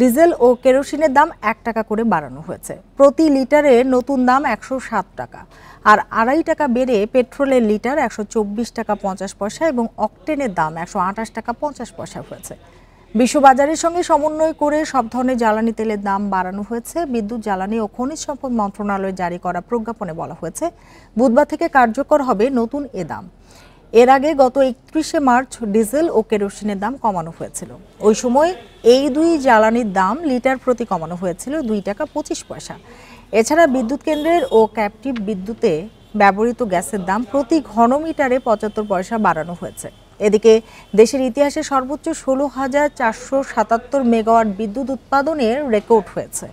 diesel ও কেরোসিনের দাম এক টাকা করে বাড়ানো হয়েছে প্রতি লিটারে নতুন দাম একশো সাত টাকা আর আড়াই টাকা বেড়ে পেট্রোলের লিটার একশো চব্বিশ টাকা পঞ্চাশ পয়সা এবং অকটেনের দাম একশো আঠাশ টাকা পঞ্চাশ পয়সা হয়েছে বিশ্ববাজারের সঙ্গে সমন্বয় করে সব ধরনের জ্বালানি তেলের দাম বাড়ানো হয়েছে বিদ্যুৎ জ্বালানি ও খনিজ সম্পদ মন্ত্রণালয় জারি করা প্রজ্ঞাপনে বলা হয়েছে বুধবার থেকে কার্যকর হবে নতুন এ দাম এর আগে গত একত্রিশে মার্চ ডিজেল ও কেরোসিনের দাম কমানো হয়েছিল ওই সময় এই দুই জ্বালানির দাম লিটার প্রতি কমানো হয়েছিল দুই টাকা পঁচিশ পয়সা এছাড়া বিদ্যুৎ কেন্দ্রের ও ক্যাপটিভ বিদ্যুতে ব্যবহৃত গ্যাসের দাম প্রতি ঘনমিটারে পঁচাত্তর পয়সা বাড়ানো হয়েছে এদিকে দেশের ইতিহাসে সর্বোচ্চ ষোলো হাজার চারশো সাতাত্তর মেগাওয়াট বিদ্যুৎ উৎপাদনের রেকর্ড হয়েছে